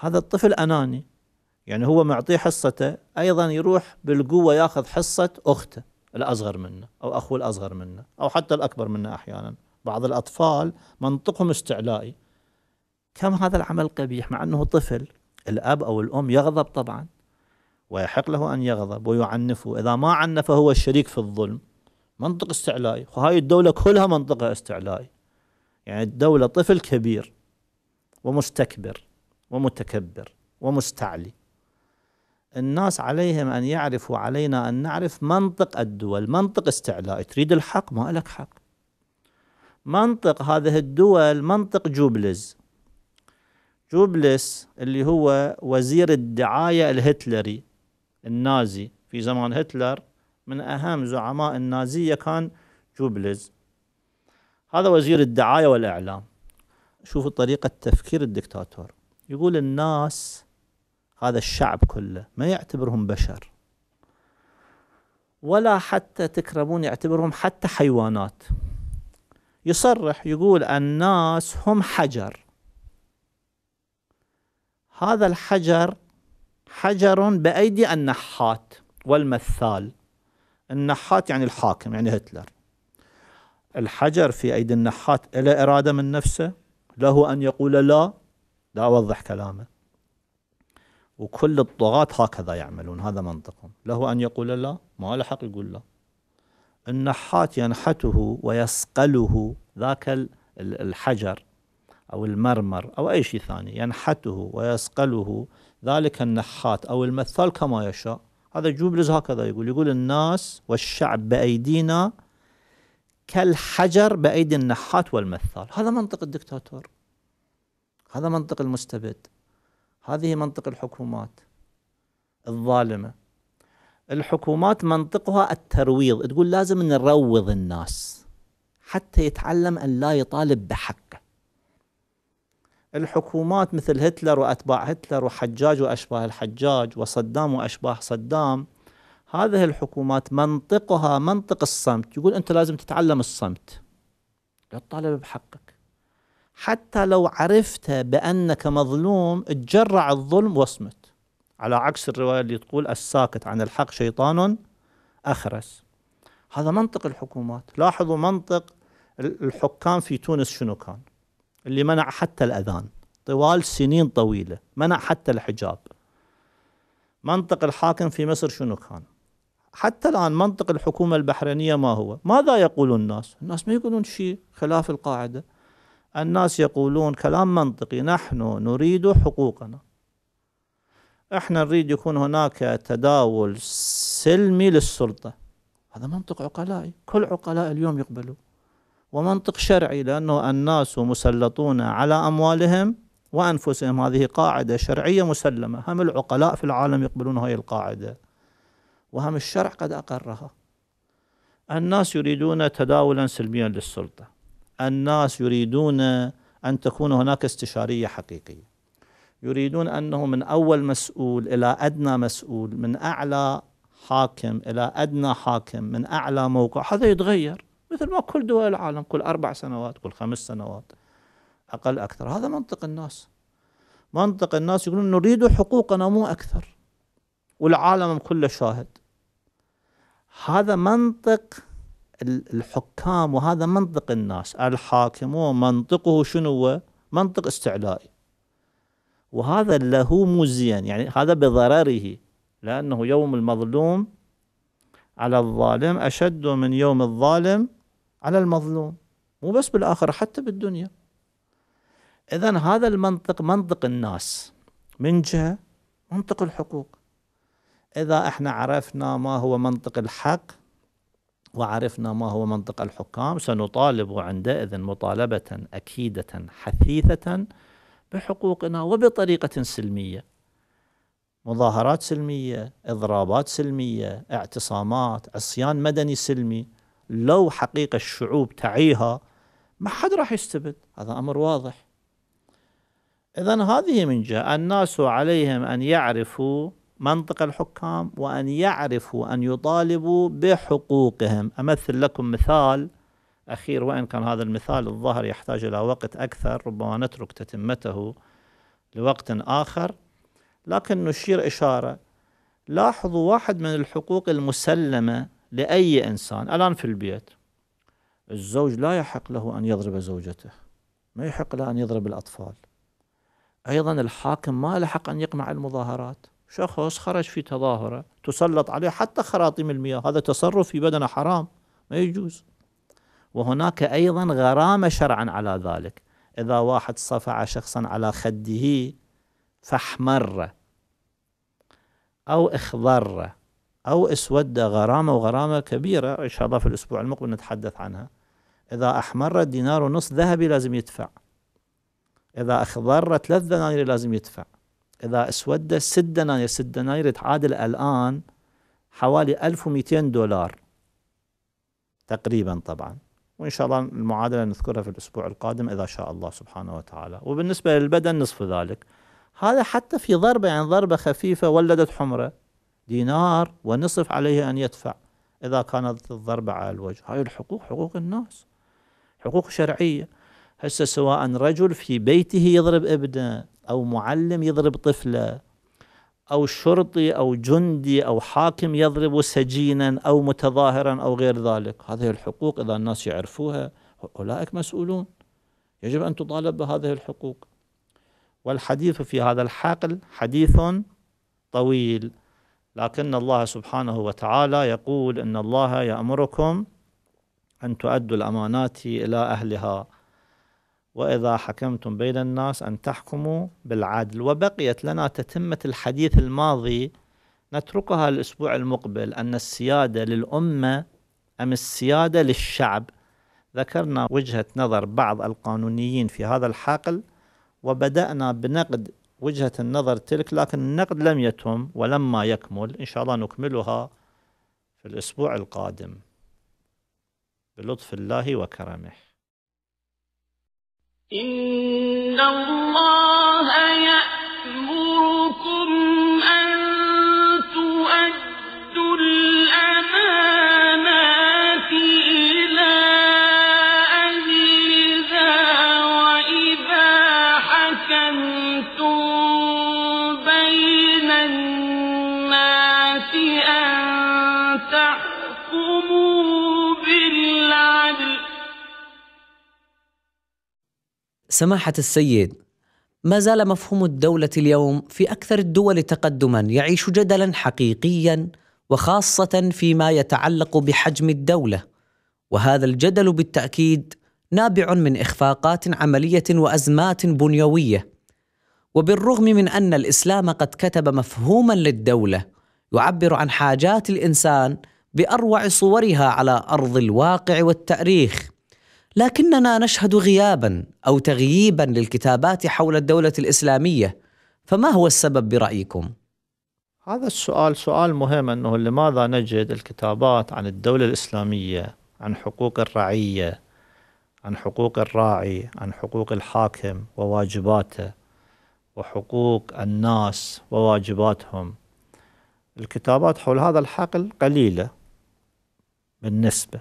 هذا الطفل أناني يعني هو معطيه حصته ايضا يروح بالقوه ياخذ حصه اخته الاصغر منه او اخوه الاصغر منه او حتى الاكبر منه احيانا بعض الاطفال منطقهم استعلائي كم هذا العمل قبيح مع انه طفل الاب او الام يغضب طبعا ويحق له ان يغضب ويعنفه اذا ما عنفه هو الشريك في الظلم منطق استعلائي وهاي الدوله كلها منطقه استعلائي يعني الدوله طفل كبير ومستكبر ومتكبر ومستعلي الناس عليهم أن يعرفوا علينا أن نعرف منطق الدول منطق استعلاء تريد الحق ما لك حق منطق هذه الدول منطق جوبلز جوبلس اللي هو وزير الدعاية الهتلري النازي في زمان هتلر من أهم زعماء النازية كان جوبلز هذا وزير الدعاية والإعلام شوفوا طريقة تفكير الدكتاتور يقول الناس هذا الشعب كله ما يعتبرهم بشر ولا حتى تكرمون يعتبرهم حتى حيوانات يصرح يقول الناس هم حجر هذا الحجر حجر بأيدي النحات والمثال النحات يعني الحاكم يعني هتلر الحجر في أيدي النحات له إرادة من نفسه له أن يقول لا لا أوضح كلامه وكل الطغاة هكذا يعملون هذا منطقهم له أن يقول لا ما له حق يقول لا النحات ينحته ويسقله ذاك الحجر أو المرمر أو أي شيء ثاني ينحته ويسقله ذلك النحات أو المثال كما يشاء هذا جوبلز هكذا يقول يقول الناس والشعب بأيدينا كالحجر بأيدي النحات والمثال هذا منطق الدكتاتور هذا منطق المستبد هذه منطق الحكومات الظالمه الحكومات منطقها الترويض تقول لازم نروض الناس حتى يتعلم ان لا يطالب بحقه الحكومات مثل هتلر واتباع هتلر وحجاج واشباه الحجاج وصدام واشباه صدام هذه الحكومات منطقها منطق الصمت يقول انت لازم تتعلم الصمت لا تطالب بحقك حتى لو عرفت بأنك مظلوم تجرع الظلم واصمت على عكس الرواية اللي تقول الساكت عن الحق شيطان أخرس هذا منطق الحكومات لاحظوا منطق الحكام في تونس شنو كان اللي منع حتى الأذان طوال سنين طويلة منع حتى الحجاب منطق الحاكم في مصر شنو كان حتى الآن منطق الحكومة البحرينية ما هو ماذا يقول الناس الناس ما يقولون شيء خلاف القاعدة الناس يقولون كلام منطقي نحن نريد حقوقنا احنا نريد يكون هناك تداول سلمي للسلطة هذا منطق عقلائي كل عقلاء اليوم يقبلوا ومنطق شرعي لأنه الناس مسلطون على أموالهم وأنفسهم هذه قاعدة شرعية مسلمة هم العقلاء في العالم يقبلون هذه القاعدة وهم الشرع قد أقرها الناس يريدون تداولا سلميا للسلطة الناس يريدون أن تكون هناك استشارية حقيقية يريدون أنه من أول مسؤول إلى أدنى مسؤول من أعلى حاكم إلى أدنى حاكم من أعلى موقع هذا يتغير مثل ما كل دول العالم كل أربع سنوات كل خمس سنوات أقل أكثر هذا منطق الناس منطق الناس يقولون نريد حقوقنا مو أكثر والعالم كله شاهد هذا منطق الحكام وهذا منطق الناس الحاكم منطقه شنو منطق استعلائي وهذا له مزيا يعني هذا بضرره لأنه يوم المظلوم على الظالم أشد من يوم الظالم على المظلوم مو بس بالآخرة حتى بالدنيا إذا هذا المنطق منطق الناس من جهة منطق الحقوق إذا إحنا عرفنا ما هو منطق الحق وعرفنا ما هو منطق الحكام سنطالب عندئذ مطالبة أكيدة حثيثة بحقوقنا وبطريقة سلمية مظاهرات سلمية إضرابات سلمية اعتصامات عصيان مدني سلمي لو حقيقة الشعوب تعيها ما حد راح يستبد هذا أمر واضح إذا هذه من جهة الناس عليهم أن يعرفوا منطق الحكام وأن يعرفوا أن يطالبوا بحقوقهم أمثل لكم مثال أخير وإن كان هذا المثال الظاهر يحتاج إلى وقت أكثر ربما نترك تتمته لوقت آخر لكن نشير إشارة لاحظوا واحد من الحقوق المسلمة لأي إنسان الآن في البيت الزوج لا يحق له أن يضرب زوجته ما يحق له أن يضرب الأطفال أيضا الحاكم ما له حق أن يقمع المظاهرات شخص خرج في تظاهرة تسلط عليه حتى خراطيم المياه هذا تصرف في بدنه حرام ما يجوز وهناك أيضا غرامة شرعا على ذلك إذا واحد صفع شخصا على خده فاحمر أو اخضر أو اسود غرامة وغرامة كبيرة إن شاء الله في الأسبوع المقبل نتحدث عنها إذا أحمر دينار ونص ذهبي لازم يدفع إذا أخضر ثلاث دنانير لازم يدفع إذا اسود ست دنانير ست دنانير تعادل الآن حوالي 1200 دولار تقريبا طبعا وإن شاء الله المعادلة نذكرها في الأسبوع القادم إذا شاء الله سبحانه وتعالى وبالنسبة للبدن نصف ذلك هذا حتى في ضربة يعني ضربة خفيفة ولدت حمرة دينار ونصف عليه أن يدفع إذا كانت الضربة على الوجه هاي الحقوق حقوق الناس حقوق شرعية هسه سواء رجل في بيته يضرب ابنه أو معلم يضرب طفلة أو شرطي أو جندي أو حاكم يضرب سجينا أو متظاهرا أو غير ذلك هذه الحقوق إذا الناس يعرفوها أولئك مسؤولون يجب أن تطالب بهذه الحقوق والحديث في هذا الحقل حديث طويل لكن الله سبحانه وتعالى يقول إن الله يأمركم أن تؤدوا الأمانات إلى أهلها وإذا حكمتم بين الناس أن تحكموا بالعدل وبقيت لنا تتمة الحديث الماضي نتركها الأسبوع المقبل أن السيادة للأمة أم السيادة للشعب ذكرنا وجهة نظر بعض القانونيين في هذا الحقل وبدأنا بنقد وجهة النظر تلك لكن النقد لم يتم ولما يكمل إن شاء الله نكملها في الأسبوع القادم بلطف الله وكرمه إن الله يأتي سماحة السيد ما زال مفهوم الدولة اليوم في أكثر الدول تقدما يعيش جدلا حقيقيا وخاصة فيما يتعلق بحجم الدولة وهذا الجدل بالتأكيد نابع من إخفاقات عملية وأزمات بنيوية وبالرغم من أن الإسلام قد كتب مفهوما للدولة يعبر عن حاجات الإنسان بأروع صورها على أرض الواقع والتأريخ لكننا نشهد غيابا او تغييبا للكتابات حول الدوله الاسلاميه فما هو السبب برايكم هذا السؤال سؤال مهم انه لماذا نجد الكتابات عن الدوله الاسلاميه عن حقوق الرعيه عن حقوق الراعي عن حقوق الحاكم وواجباته وحقوق الناس وواجباتهم الكتابات حول هذا الحقل قليله بالنسبه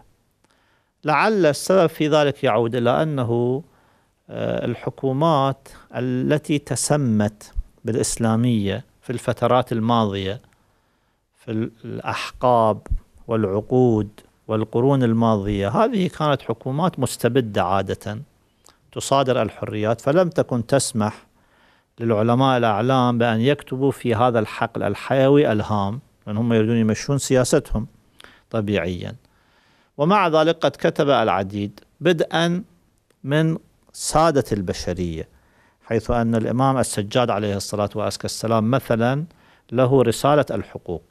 لعل السبب في ذلك يعود إلى أنه آه، الحكومات التي تسمت بالإسلامية في الفترات الماضية في الأحقاب والعقود والقرون الماضية هذه كانت حكومات مستبدة عادة تصادر الحريات فلم تكن تسمح للعلماء الأعلام بأن يكتبوا في هذا الحقل الحيوي الهام لأن هم يريدون يمشون سياستهم طبيعياً ومع ذلك قد كتب العديد بدءا من سادة البشرية حيث أن الإمام السجاد عليه الصلاة والسلام مثلا له رسالة الحقوق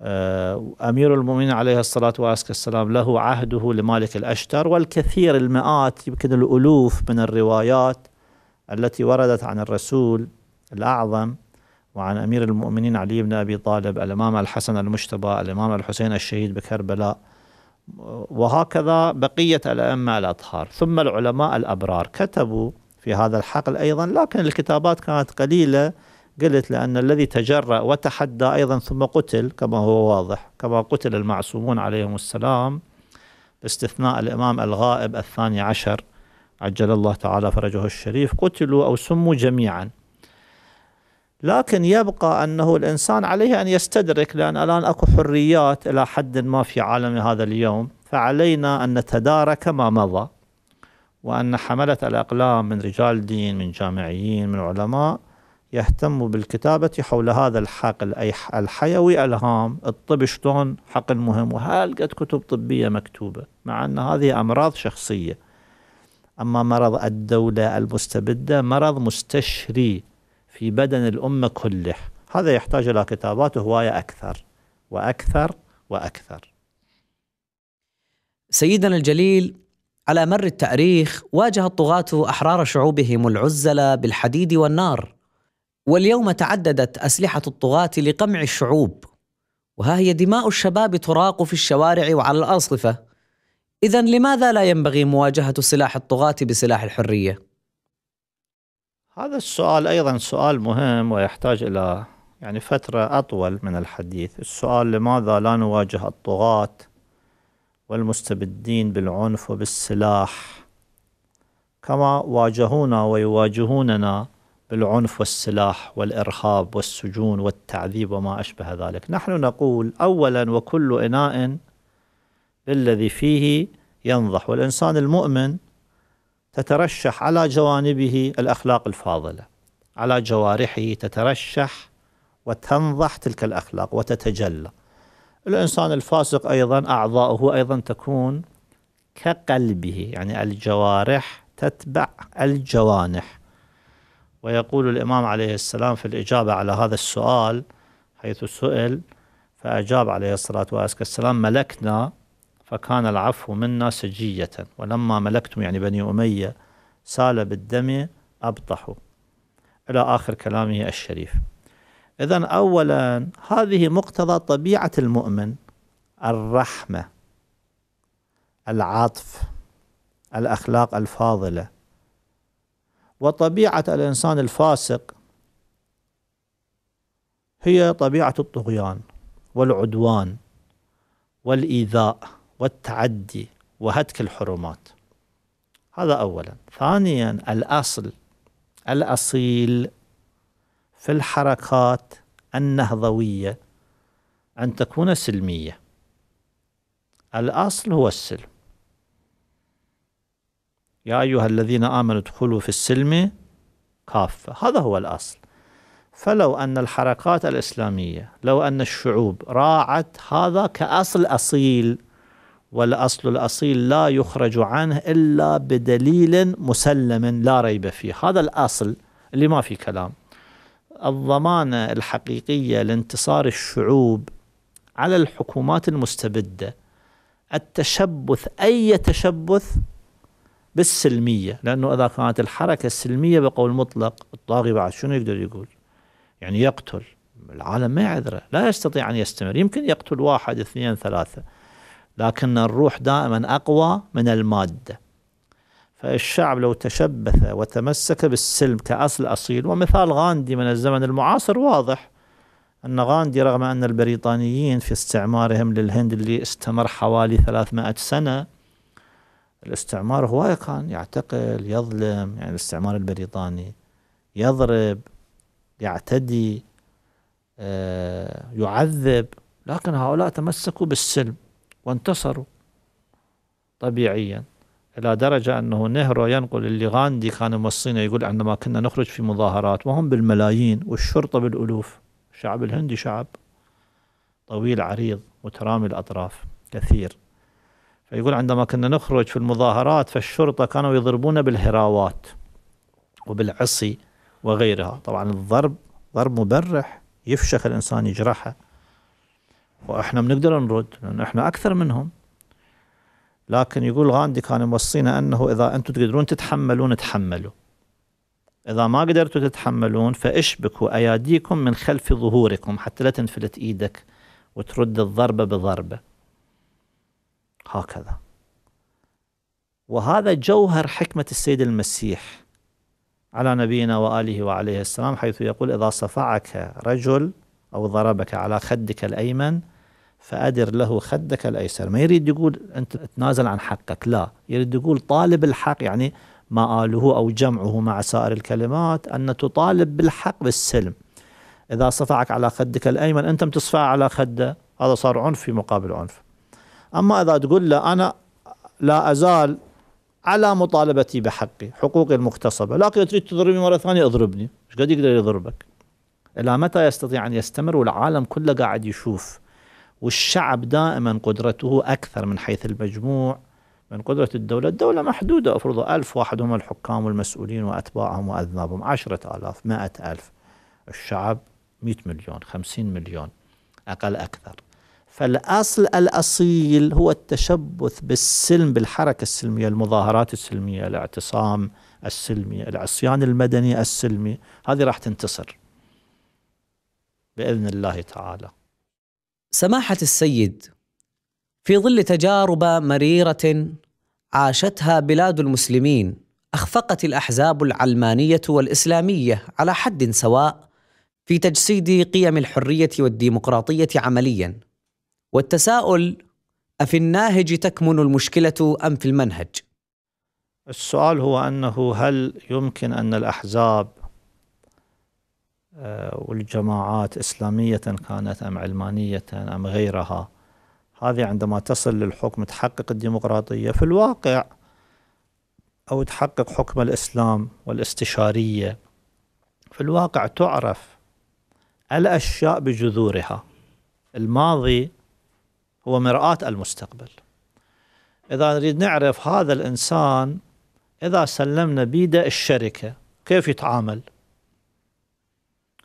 آه، أمير المؤمنين عليه الصلاة والسلام له عهده لمالك الأشتر والكثير المئات يمكن الألوف من الروايات التي وردت عن الرسول الأعظم وعن أمير المؤمنين علي بن أبي طالب الإمام الحسن المجتبى الإمام الحسين الشهيد بكربلاء وهكذا بقية الأئمة الأطهار ثم العلماء الأبرار كتبوا في هذا الحقل أيضا لكن الكتابات كانت قليلة قلت لأن الذي تجرأ وتحدى أيضا ثم قتل كما هو واضح كما قتل المعصومون عليهم السلام باستثناء الإمام الغائب الثاني عشر عجل الله تعالى فرجه الشريف قتلوا أو سموا جميعا لكن يبقى أنه الإنسان عليه أن يستدرك لأن الآن أكو حريات إلى حد ما في عالم هذا اليوم فعلينا أن نتدارك ما مضى وأن حملة الأقلام من رجال دين من جامعيين من علماء يهتموا بالكتابة حول هذا الحقل أي الحيوي ألهام الطب شلون حقل مهم وهل قد كتب طبية مكتوبة مع أن هذه أمراض شخصية أما مرض الدولة المستبدة مرض مستشري في بدن الأمة كله هذا يحتاج إلى كتابات هواية أكثر وأكثر وأكثر سيدنا الجليل على مر التاريخ واجه الطغاة أحرار شعوبهم العزلة بالحديد والنار واليوم تعددت أسلحة الطغاة لقمع الشعوب وها هي دماء الشباب تراق في الشوارع وعلى الأرصفة إذا لماذا لا ينبغي مواجهة سلاح الطغاة بسلاح الحرية؟ هذا السؤال أيضا سؤال مهم ويحتاج إلى يعني فترة أطول من الحديث السؤال لماذا لا نواجه الطغاة والمستبدين بالعنف وبالسلاح كما واجهونا ويواجهوننا بالعنف والسلاح والإرهاب والسجون والتعذيب وما أشبه ذلك نحن نقول أولا وكل إناء بالذي فيه ينضح والإنسان المؤمن تترشح على جوانبه الاخلاق الفاضله على جوارحه تترشح وتنضح تلك الاخلاق وتتجلى الانسان الفاسق ايضا اعضاؤه ايضا تكون كقلبه يعني الجوارح تتبع الجوانح ويقول الامام عليه السلام في الاجابه على هذا السؤال حيث سئل فاجاب عليه الصلاه والسلام ملكنا فكان العفو منا سجية ولما ملكتم يعني بني أمية سال بالدم أبطحوا إلى آخر كلامه الشريف إذا أولا هذه مقتضى طبيعة المؤمن الرحمة العطف الأخلاق الفاضلة وطبيعة الإنسان الفاسق هي طبيعة الطغيان والعدوان والإيذاء والتعدي وهتك الحرمات هذا اولا ثانيا الاصل الاصيل في الحركات النهضويه ان تكون سلميه الاصل هو السلم يا ايها الذين امنوا ادخلوا في السلم كافه هذا هو الاصل فلو ان الحركات الاسلاميه لو ان الشعوب راعت هذا كاصل اصيل والأصل الأصيل لا يخرج عنه إلا بدليل مسلم لا ريب فيه هذا الأصل اللي ما في كلام الضمانة الحقيقية لانتصار الشعوب على الحكومات المستبدة التشبث أي تشبث بالسلمية لأنه إذا كانت الحركة السلمية بقول مطلق الطاغي بعد شنو يقدر يقول يعني يقتل العالم ما يعذره لا يستطيع أن يستمر يمكن يقتل واحد اثنين ثلاثة لكن الروح دائما أقوى من المادة فالشعب لو تشبث وتمسك بالسلم كأصل أصيل ومثال غاندي من الزمن المعاصر واضح أن غاندي رغم أن البريطانيين في استعمارهم للهند اللي استمر حوالي 300 سنة الاستعمار هواية كان يعتقل يظلم يعني الاستعمار البريطاني يضرب يعتدي آه، يعذب لكن هؤلاء تمسكوا بالسلم وانتصروا طبيعيا إلى درجة أنه نهرو ينقل اللي غاندي كان موصينا يقول عندما كنا نخرج في مظاهرات وهم بالملايين والشرطة بالألوف الشعب الهندي شعب طويل عريض مترامي الأطراف كثير فيقول عندما كنا نخرج في المظاهرات فالشرطة كانوا يضربونا بالهراوات وبالعصي وغيرها طبعا الضرب ضرب مبرح يفشخ الإنسان يجرحه واحنا بنقدر نرد لان احنا اكثر منهم لكن يقول غاندي كان موصينا انه اذا انتم تقدرون تتحملون تحملوا اذا ما قدرتوا تتحملون فاشبكوا اياديكم من خلف ظهوركم حتى لا تنفلت ايدك وترد الضربه بضربه هكذا وهذا جوهر حكمه السيد المسيح على نبينا واله وعليه السلام حيث يقول اذا صفعك رجل أو ضربك على خدك الأيمن فأدر له خدك الأيسر ما يريد يقول أنت تنازل عن حقك لا يريد يقول طالب الحق يعني ما قاله أو جمعه مع سائر الكلمات أن تطالب بالحق بالسلم إذا صفعك على خدك الأيمن أنت متصفع على خده هذا صار عنف في مقابل عنف أما إذا تقول له أنا لا أزال على مطالبتي بحقي حقوقي المغتصبة لا تريد تضربني مرة ثانية اضربني ايش قد يقدر يضربك إلى متى يستطيع أن يستمر والعالم كله قاعد يشوف والشعب دائما قدرته أكثر من حيث المجموع من قدرة الدولة الدولة محدودة أفرض ألف واحد هم الحكام والمسؤولين وأتباعهم وأذنابهم عشرة آلاف مائة ألف الشعب مئة مليون خمسين مليون أقل أكثر فالأصل الأصيل هو التشبث بالسلم بالحركة السلمية المظاهرات السلمية الاعتصام السلمي العصيان المدني السلمي هذه راح تنتصر باذن الله تعالى. سماحه السيد في ظل تجارب مريره عاشتها بلاد المسلمين اخفقت الاحزاب العلمانيه والاسلاميه على حد سواء في تجسيد قيم الحريه والديمقراطيه عمليا. والتساؤل افي الناهج تكمن المشكله ام في المنهج؟ السؤال هو انه هل يمكن ان الاحزاب آه، والجماعات إسلامية كانت أم علمانية أم غيرها هذه عندما تصل للحكم تحقق الديمقراطية في الواقع أو تحقق حكم الإسلام والاستشارية في الواقع تعرف الأشياء بجذورها الماضي هو مرآة المستقبل إذا نريد نعرف هذا الإنسان إذا سلمنا بيده الشركة كيف يتعامل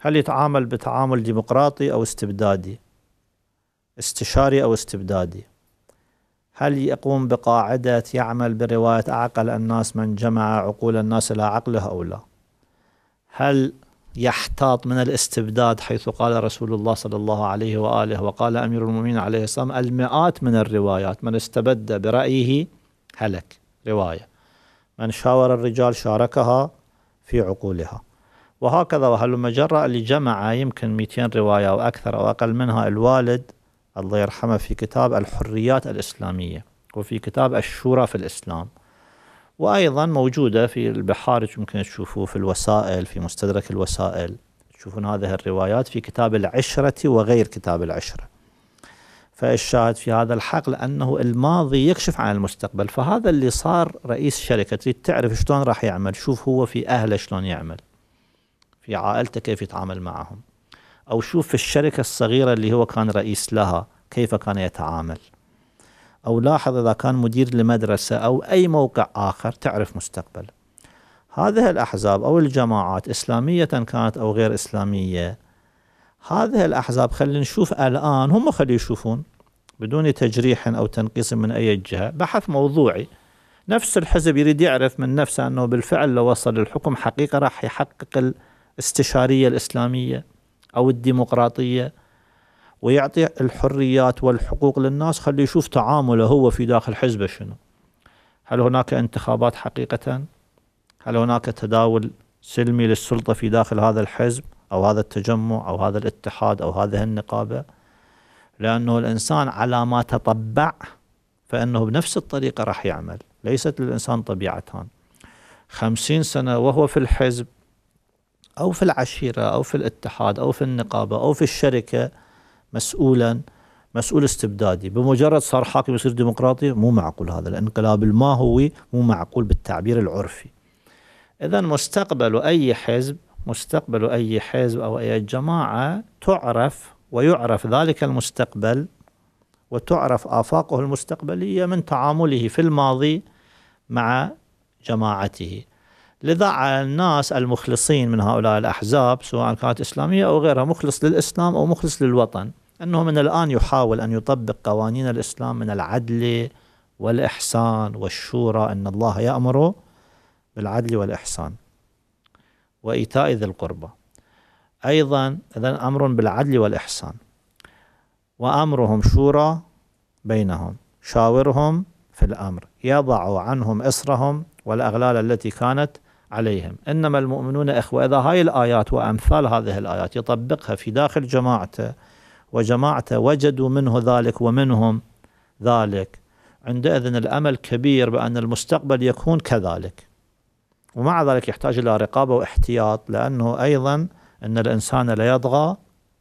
هل يتعامل بتعامل ديمقراطي أو استبدادي استشاري أو استبدادي هل يقوم بقاعدة يعمل برواية أعقل الناس من جمع عقول الناس إلى عقله أو لا هل يحتاط من الاستبداد حيث قال رسول الله صلى الله عليه وآله وقال أمير المؤمنين عليه السلام المئات من الروايات من استبد برأيه هلك رواية من شاور الرجال شاركها في عقولها وهكذا وهل مجرة اللي جمع يمكن 200 رواية أو أكثر أو أقل منها الوالد الله يرحمه في كتاب الحريات الإسلامية وفي كتاب الشورى في الإسلام وأيضا موجودة في البحار يمكن تشوفوه في الوسائل في مستدرك الوسائل تشوفون هذه الروايات في كتاب العشرة وغير كتاب العشرة فالشاهد في هذا الحقل أنه الماضي يكشف عن المستقبل فهذا اللي صار رئيس شركة تريد تعرف شلون راح يعمل شوف هو في أهله شلون يعمل في عائلته كيف يتعامل معهم أو شوف في الشركة الصغيرة اللي هو كان رئيس لها كيف كان يتعامل أو لاحظ إذا كان مدير لمدرسة أو أي موقع آخر تعرف مستقبله هذه الأحزاب أو الجماعات إسلامية كانت أو غير إسلامية هذه الأحزاب خلينا نشوف الآن هم خلي يشوفون بدون تجريح أو تنقيص من أي جهة بحث موضوعي نفس الحزب يريد يعرف من نفسه أنه بالفعل لو وصل للحكم حقيقة راح يحقق الاستشارية الإسلامية أو الديمقراطية ويعطي الحريات والحقوق للناس خليه يشوف تعامله هو في داخل حزبه شنو هل هناك انتخابات حقيقة هل هناك تداول سلمي للسلطة في داخل هذا الحزب أو هذا التجمع أو هذا الاتحاد أو هذه النقابة لأنه الإنسان على ما تطبع فإنه بنفس الطريقة راح يعمل ليست للإنسان طبيعتان خمسين سنة وهو في الحزب أو في العشيرة أو في الاتحاد أو في النقابة أو في الشركة مسؤولا مسؤول استبدادي بمجرد صار حاكم يصير ديمقراطي مو معقول هذا الانقلاب الماهوي مو معقول بالتعبير العرفي إذا مستقبل أي حزب مستقبل أي حزب أو أي جماعة تعرف ويعرف ذلك المستقبل وتعرف آفاقه المستقبلية من تعامله في الماضي مع جماعته لذا الناس المخلصين من هؤلاء الأحزاب سواء كانت إسلامية أو غيرها مخلص للإسلام أو مخلص للوطن أنه من الآن يحاول أن يطبق قوانين الإسلام من العدل والإحسان والشورى أن الله يأمر بالعدل والإحسان وإيتاء ذي القربى أيضا إذا أمر بالعدل والإحسان وأمرهم شورى بينهم شاورهم في الأمر يضع عنهم إصرهم والأغلال التي كانت عليهم إنما المؤمنون إخوة إذا هاي الآيات وأمثال هذه الآيات يطبقها في داخل جماعته وجماعته وجدوا منه ذلك ومنهم ذلك عندئذ الأمل كبير بأن المستقبل يكون كذلك ومع ذلك يحتاج إلى رقابة واحتياط لأنه أيضا أن الإنسان ليطغى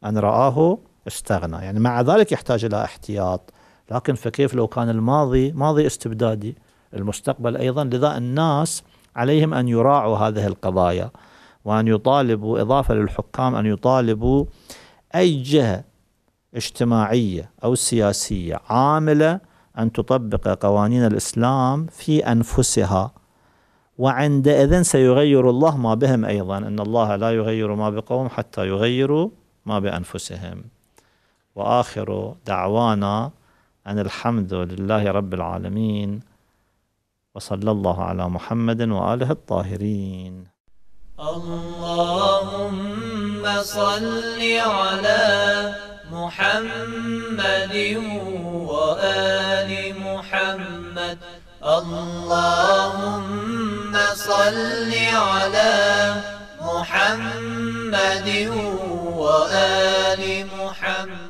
أن رآه استغنى يعني مع ذلك يحتاج إلى احتياط لكن فكيف لو كان الماضي ماضي استبدادي المستقبل أيضا لذا الناس عليهم أن يراعوا هذه القضايا وأن يطالبوا إضافة للحكام أن يطالبوا أي جهة اجتماعية أو سياسية عاملة أن تطبق قوانين الإسلام في أنفسها وعندئذ سيغير الله ما بهم أيضا إن الله لا يغير ما بقوم حتى يغيروا ما بأنفسهم وآخر دعوانا أن الحمد لله رب العالمين وصلى الله على محمد وآله الطاهرين اللهم صل على محمد وآل محمد اللهم صل على محمد وآل محمد